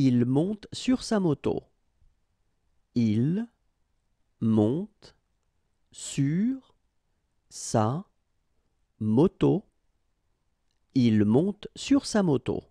Il monte sur sa moto. Il monte sur sa moto. Il monte sur sa moto.